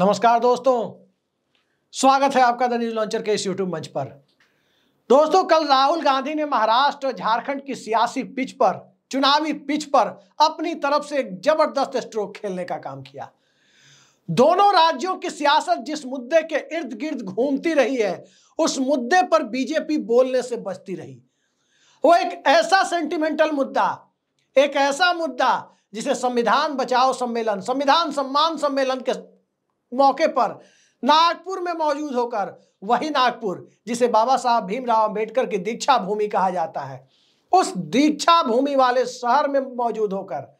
नमस्कार दोस्तों स्वागत है आपका द न्यूज लॉन्चर के इस यूट्यूब मंच पर दोस्तों कल राहुल गांधी ने महाराष्ट्र और झारखंड की सियासी पिच पर चुनावी पिच पर अपनी तरफ से एक जबरदस्त स्ट्रोक खेलने का काम किया दोनों राज्यों की सियासत जिस मुद्दे के इर्द गिर्द घूमती रही है उस मुद्दे पर बीजेपी बोलने से बचती रही वो एक ऐसा सेंटिमेंटल मुद्दा एक ऐसा मुद्दा जिसे संविधान बचाओ सम्मेलन संविधान सम्मान सम्मेलन के मौके पर नागपुर में मौजूद होकर वही नागपुर जिसे बाबा साहब भीमराव अंबेडकर की दीक्षा भूमि कहा जाता है उस दीक्षा भूमि वाले शहर में मौजूद होकर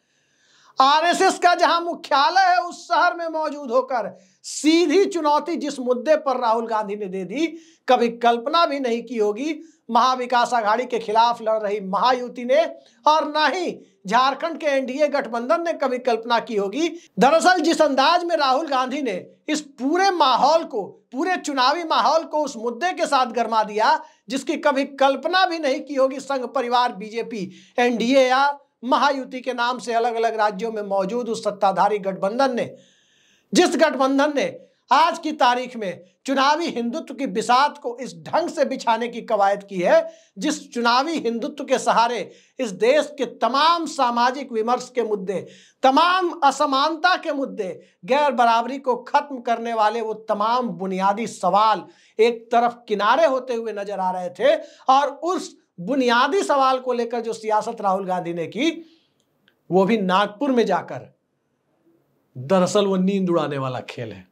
आरएसएस का जहां मुख्यालय है उस शहर में मौजूद होकर सीधी चुनौती जिस मुद्दे पर राहुल गांधी ने दे दी कभी कल्पना भी नहीं की होगी महाविकास आघाड़ी के खिलाफ लड़ रही महायुति ने और ना ही झारखंड के एनडीए गठबंधन ने कभी कल्पना की होगी दरअसल जिस अंदाज में राहुल गांधी ने इस पूरे माहौल को पूरे चुनावी माहौल को उस मुद्दे के साथ गर्मा दिया जिसकी कभी कल्पना भी नहीं की होगी संघ परिवार बीजेपी एनडीए या महायुति के नाम से अलग अलग राज्यों में मौजूद उस सत्ताधारी गठबंधन ने जिस गठबंधन ने आज की तारीख में चुनावी हिंदुत्व की बिसात को इस ढंग से बिछाने की कवायद की है जिस चुनावी हिंदुत्व के सहारे इस देश के तमाम सामाजिक विमर्श के मुद्दे तमाम असमानता के मुद्दे गैर बराबरी को खत्म करने वाले वो तमाम बुनियादी सवाल एक तरफ किनारे होते हुए नजर आ रहे थे और उस बुनियादी सवाल को लेकर जो सियासत राहुल गांधी ने की वो भी नागपुर में जाकर दरअसल वो नींद उड़ाने वाला खेल है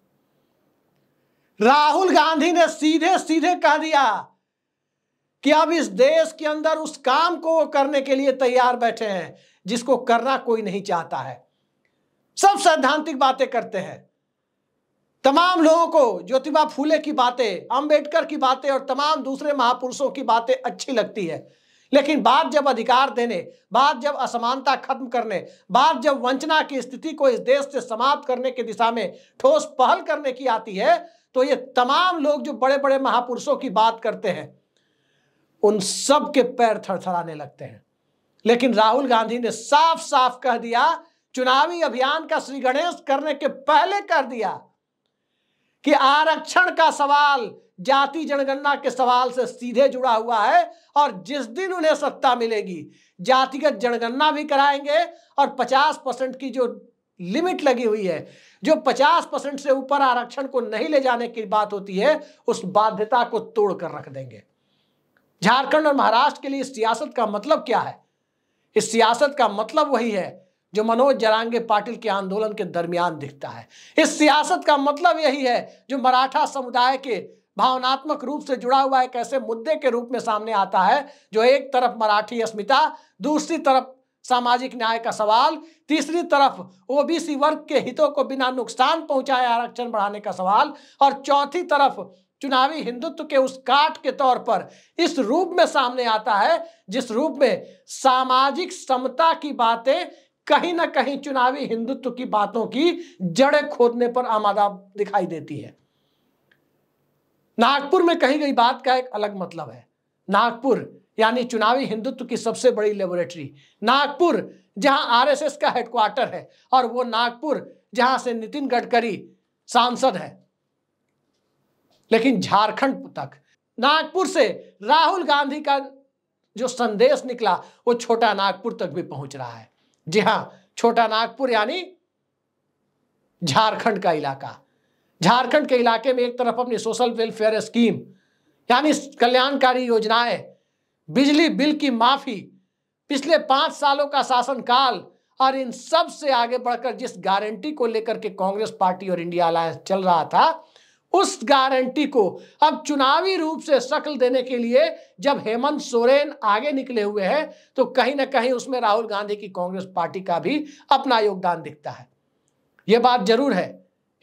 राहुल गांधी ने सीधे सीधे कह दिया कि अब इस देश के अंदर उस काम को करने के लिए तैयार बैठे हैं जिसको करना कोई नहीं चाहता है सब सैद्धांतिक बातें करते हैं तमाम लोगों को ज्योतिबा फूले की बातें अंबेडकर की बातें और तमाम दूसरे महापुरुषों की बातें अच्छी लगती है लेकिन बात जब अधिकार देने बात जब असमानता खत्म करने बात जब वंचना की स्थिति को इस देश से समाप्त करने की दिशा में ठोस पहल करने की आती है तो ये तमाम लोग जो बड़े बड़े महापुरुषों की बात करते हैं उन सब के पैर थरथराने लगते हैं लेकिन राहुल गांधी ने साफ साफ कह दिया चुनावी अभियान का श्री गणेश करने के पहले कर दिया कि आरक्षण का सवाल जाति जनगणना के सवाल से सीधे जुड़ा हुआ है और जिस दिन उन्हें सत्ता मिलेगी जातिगत जनगणना भी कराएंगे और 50 परसेंट की जो लिमिट लगी हुई है जो 50 परसेंट से ऊपर आरक्षण को नहीं ले जाने की बात होती है उस बाध्यता को तोड़कर रख देंगे झारखंड और महाराष्ट्र के लिए सियासत का मतलब क्या है इस सियासत का मतलब वही है जो मनोज जरांगे पाटिल के आंदोलन के दरमियान दिखता है इस सियासत का मतलब यही है जो मराठा समुदाय के भावनात्मक रूप से जुड़ा हुआ एक ऐसे मुद्दे के रूप में सामने आता है जो एक तरफ मराठी अस्मिता दूसरी तरफ सामाजिक न्याय का सवाल तीसरी तरफ ओबीसी वर्ग के हितों को बिना नुकसान पहुंचाए आरक्षण बढ़ाने का सवाल और चौथी तरफ चुनावी हिंदुत्व के उस काट के तौर पर इस रूप में सामने आता है जिस रूप में सामाजिक समता की बातें कहीं ना कहीं चुनावी हिंदुत्व की बातों की जड़ें खोदने पर आमादा दिखाई देती है नागपुर में कही गई बात का एक अलग मतलब है नागपुर यानी चुनावी हिंदुत्व की सबसे बड़ी लेबोरेटरी नागपुर जहां आरएसएस का हेडक्वार्टर है और वो नागपुर जहां से नितिन गडकरी सांसद है लेकिन झारखंड तक नागपुर से राहुल गांधी का जो संदेश निकला वो छोटा नागपुर तक भी पहुंच रहा है जी हाँ छोटा नागपुर यानी झारखंड का इलाका झारखंड के इलाके में एक तरफ अपनी सोशल वेलफेयर स्कीम यानी कल्याणकारी योजनाएं बिजली बिल की माफी पिछले पांच सालों का शासनकाल और इन सब से आगे बढ़कर जिस गारंटी को लेकर के कांग्रेस पार्टी और इंडिया अलायंस चल रहा था उस गारंटी को अब चुनावी रूप से शक्ल देने के लिए जब हेमंत सोरेन आगे निकले हुए हैं तो कहीं ना कहीं उसमें राहुल गांधी की कांग्रेस पार्टी का भी अपना योगदान दिखता है यह बात जरूर है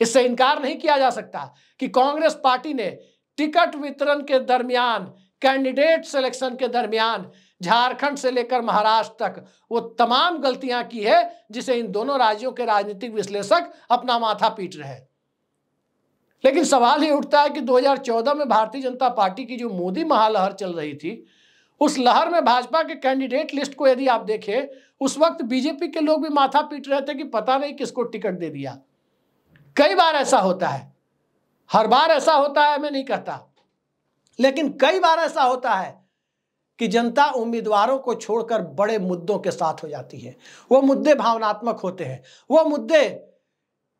इससे इनकार नहीं किया जा सकता कि कांग्रेस पार्टी ने टिकट वितरण के दरमियान कैंडिडेट सिलेक्शन के दरमियान झारखंड से लेकर महाराष्ट्र तक वो तमाम गलतियां की है जिसे इन दोनों राज्यों के राजनीतिक विश्लेषक अपना माथा पीट रहे लेकिन सवाल ये उठता है कि 2014 में भारतीय जनता पार्टी की जो मोदी महालहर चल रही थी उस लहर में भाजपा के कैंडिडेट लिस्ट को यदि आप देखें उस वक्त बीजेपी के लोग भी माथा पीट रहे थे कि पता नहीं किसको टिकट दे दिया कई बार ऐसा होता है हर बार ऐसा होता है मैं नहीं कहता लेकिन कई बार ऐसा होता है कि जनता उम्मीदवारों को छोड़कर बड़े मुद्दों के साथ हो जाती है वो मुद्दे भावनात्मक होते हैं वो मुद्दे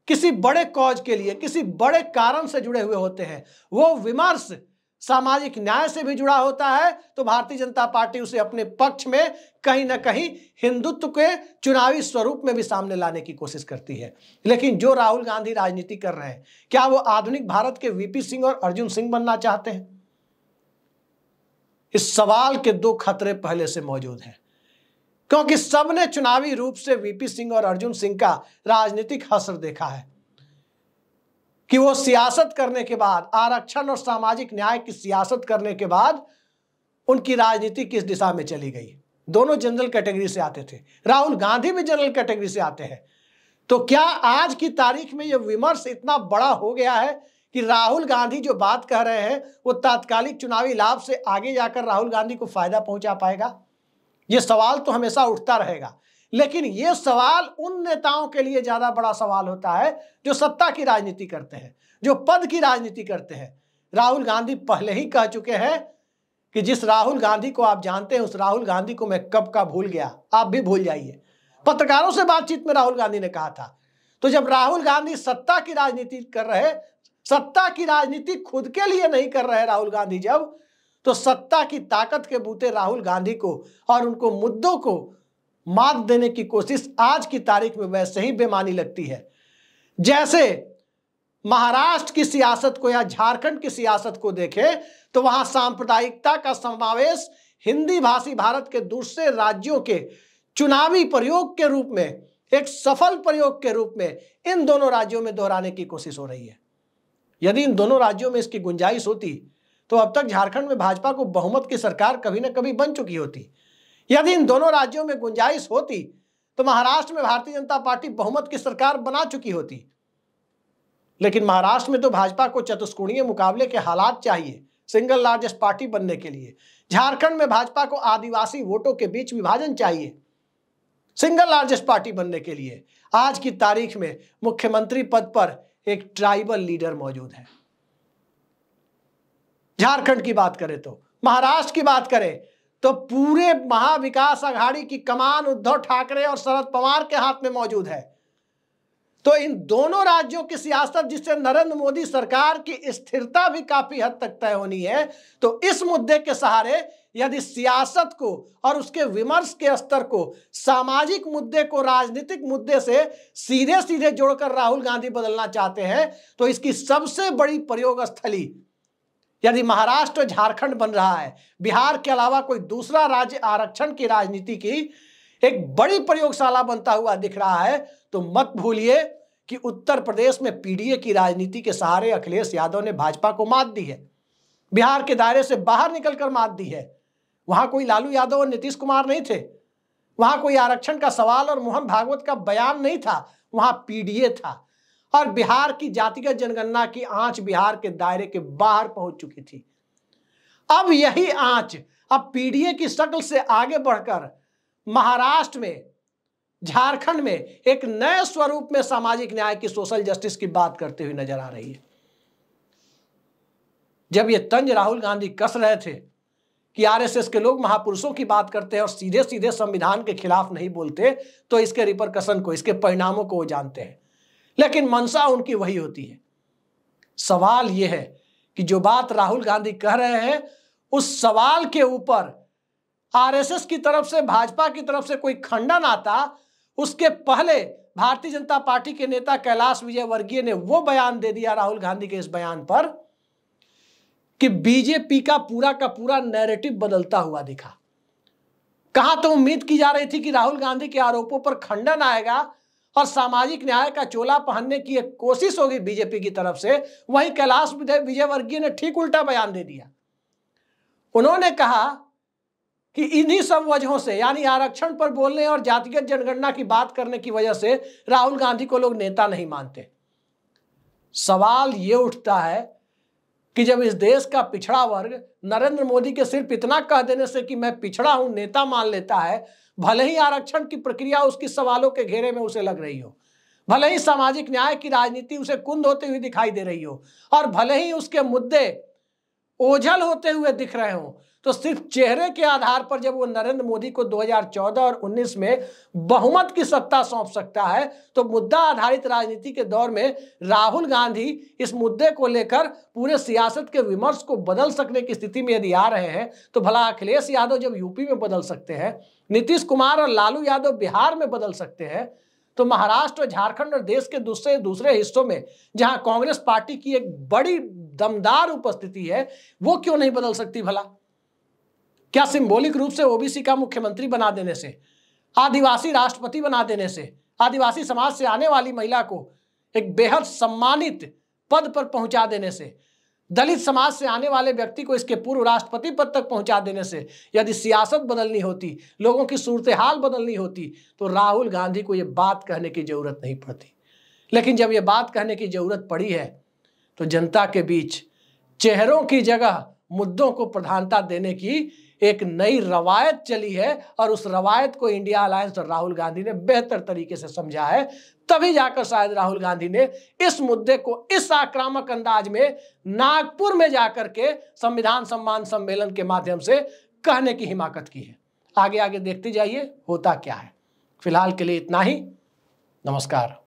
किसी बड़े कॉज के लिए किसी बड़े कारण से जुड़े हुए होते हैं वो विमर्श सामाजिक न्याय से भी जुड़ा होता है तो भारतीय जनता पार्टी उसे अपने पक्ष में कहीं ना कहीं हिंदुत्व के चुनावी स्वरूप में भी सामने लाने की कोशिश करती है लेकिन जो राहुल गांधी राजनीति कर रहे हैं क्या वो आधुनिक भारत के वीपी सिंह और अर्जुन सिंह बनना चाहते हैं इस सवाल के दो खतरे पहले से मौजूद हैं क्योंकि सबने चुनावी रूप से वीपी सिंह और अर्जुन सिंह का राजनीतिक हसर देखा है कि वो सियासत करने के बाद आरक्षण और सामाजिक न्याय की सियासत करने के बाद उनकी राजनीति किस दिशा में चली गई दोनों जनरल कैटेगरी से आते थे राहुल गांधी भी जनरल कैटेगरी से आते हैं तो क्या आज की तारीख में यह विमर्श इतना बड़ा हो गया है कि राहुल गांधी जो बात कह रहे हैं वो तात्कालिक चुनावी लाभ से आगे जाकर राहुल गांधी को फायदा पहुंचा पाएगा ये सवाल तो हमेशा उठता रहेगा लेकिन ये सवाल उन नेताओं के लिए ज़्यादा बड़ा सवाल होता है जो सत्ता की राजनीति करते हैं जो पद की राजनीति करते हैं राहुल गांधी पहले ही कह चुके हैं कि जिस राहुल गांधी को आप जानते हैं उस राहुल गांधी को मैं कब का भूल गया आप भी भूल जाइए पत्रकारों से बातचीत में राहुल गांधी ने कहा था तो जब राहुल गांधी सत्ता की राजनीति कर रहे सत्ता की राजनीति खुद के लिए नहीं कर रहे राहुल गांधी जब तो सत्ता की ताकत के बूते राहुल गांधी को और उनको मुद्दों को मात देने की कोशिश आज की तारीख में वैसे ही बेमानी लगती है जैसे महाराष्ट्र की सियासत को या झारखंड की सियासत को देखें तो वहां सांप्रदायिकता का समावेश हिंदी भाषी भारत के दूसरे राज्यों के चुनावी प्रयोग के रूप में एक सफल प्रयोग के रूप में इन दोनों राज्यों में दोहराने की कोशिश हो रही है यदि इन दोनों राज्यों में इसकी गुंजाइश होती तो अब तक झारखंड में भाजपा को बहुमत की सरकार कभी ना कभी बन चुकी होती यदि इन दोनों राज्यों में गुंजाइश होती तो महाराष्ट्र में भारतीय जनता पार्टी बहुमत की सरकार बना चुकी होती लेकिन महाराष्ट्र में तो भाजपा को चतुष्कोणीय मुकाबले के हालात चाहिए सिंगल लार्जेस्ट पार्टी बनने के लिए झारखंड में भाजपा को आदिवासी वोटों के बीच विभाजन चाहिए सिंगल लार्जेस्ट पार्टी बनने के लिए आज की तारीख में मुख्यमंत्री पद पर एक ट्राइबल लीडर मौजूद है झारखंड की बात करें तो महाराष्ट्र की बात करें तो पूरे महाविकास आघाड़ी की कमान उद्धव ठाकरे और शरद पवार के हाथ में मौजूद है तो इन दोनों राज्यों की सियासत जिससे नरेंद्र मोदी सरकार की स्थिरता भी काफी हद तक तय होनी है तो इस मुद्दे के सहारे यदि सियासत को और उसके विमर्श के स्तर को सामाजिक मुद्दे को राजनीतिक मुद्दे से सीधे सीधे जोड़कर राहुल गांधी बदलना चाहते हैं तो इसकी सबसे बड़ी प्रयोग स्थली यदि महाराष्ट्र झारखंड बन रहा है बिहार के अलावा कोई दूसरा राज्य आरक्षण की राजनीति की एक बड़ी प्रयोगशाला बनता हुआ दिख रहा है तो मत भूलिए कि उत्तर प्रदेश में पीडीए की राजनीति के सहारे अखिलेश यादव ने भाजपा को मात दी है बिहार के दायरे से बाहर निकलकर मात दी है वहां कोई लालू यादव और नीतीश कुमार नहीं थे वहां कोई आरक्षण का सवाल और मोहन भागवत का बयान नहीं था वहां पीडीए था और बिहार की जातिगत जनगणना की आंच बिहार के दायरे के बाहर पहुंच चुकी थी अब यही आंच अब पीडीए की शक्ल से आगे बढ़कर महाराष्ट्र में झारखंड में एक नए स्वरूप में सामाजिक न्याय की सोशल जस्टिस की बात करते हुए नजर आ रही है जब ये तंज राहुल गांधी कस रहे थे कि आरएसएस के लोग महापुरुषों की बात करते हैं और सीधे सीधे संविधान के खिलाफ नहीं बोलते तो इसके रिपरकसन को इसके परिणामों को वो जानते हैं लेकिन मनसा उनकी वही होती है सवाल यह है कि जो बात राहुल गांधी कह रहे हैं उस सवाल के ऊपर आरएसएस की तरफ से भाजपा की तरफ से कोई खंडन आता उसके पहले भारतीय जनता पार्टी के नेता कैलाश विजयवर्गीय ने वो बयान दे दिया राहुल गांधी के इस बयान पर कि बीजेपी का पूरा का पूरा नैरेटिव बदलता हुआ दिखा कहा तो उम्मीद की जा रही थी कि राहुल गांधी के आरोपों पर खंडन आएगा और सामाजिक न्याय का चोला पहनने की एक कोशिश होगी बीजेपी की तरफ से वहीं कैलाश विजयवर्गीय ने ठीक उल्टा बयान दे दिया उन्होंने कहा कि इन्हीं सब वजहों से यानी आरक्षण पर बोलने और जातिगत जनगणना की बात करने की वजह से राहुल गांधी को लोग नेता नहीं मानते सवाल ये उठता है कि जब इस देश का पिछड़ा वर्ग नरेंद्र मोदी के सिर्फ इतना कह देने से कि मैं पिछड़ा हूं नेता मान लेता है भले ही आरक्षण की प्रक्रिया उसकी सवालों के घेरे में उसे लग रही हो भले ही सामाजिक न्याय की राजनीति उसे कुंद होती हुई दिखाई दे रही हो और भले ही उसके मुद्दे ओझल होते हुए दिख रहे हो तो सिर्फ चेहरे के आधार पर जब वो नरेंद्र मोदी को 2014 और 19 में बहुमत की सत्ता सौंप सकता है तो मुद्दा आधारित राजनीति के दौर में राहुल गांधी इस मुद्दे को लेकर पूरे सियासत के विमर्श को बदल सकने की स्थिति में यदि आ रहे हैं तो भला अखिलेश यादव जब यूपी में बदल सकते हैं नीतीश कुमार और लालू यादव बिहार में बदल सकते हैं तो महाराष्ट्र और झारखंड और देश के दूसरे दूसरे हिस्सों में जहां कांग्रेस पार्टी की एक बड़ी दमदार उपस्थिति है वो क्यों नहीं बदल सकती भला क्या सिंबॉलिक रूप से ओबीसी का मुख्यमंत्री बना देने से आदिवासी राष्ट्रपति बना देने से आदिवासी समाज से आने वाली महिला को एक बेहद सम्मानित पद पर पहुंचा देने से दलित समाज से आने वाले व्यक्ति को इसके पूर्व राष्ट्रपति पद तक पहुंचा देने से यदि सियासत बदलनी होती लोगों की सूरत हाल बदलनी होती तो राहुल गांधी को ये बात कहने की ज़रूरत नहीं पड़ती लेकिन जब ये बात कहने की ज़रूरत पड़ी है तो जनता के बीच चेहरों की जगह मुद्दों को प्रधानता देने की एक नई रवायत चली है और उस रवायत को इंडिया अलायंस और राहुल गांधी ने बेहतर तरीके से समझा है तभी जाकर शायद राहुल गांधी ने इस मुद्दे को इस आक्रामक अंदाज में नागपुर में जाकर के संविधान सम्मान सम्मेलन के माध्यम से कहने की हिमाकत की है आगे आगे देखते जाइए होता क्या है फिलहाल के लिए इतना ही नमस्कार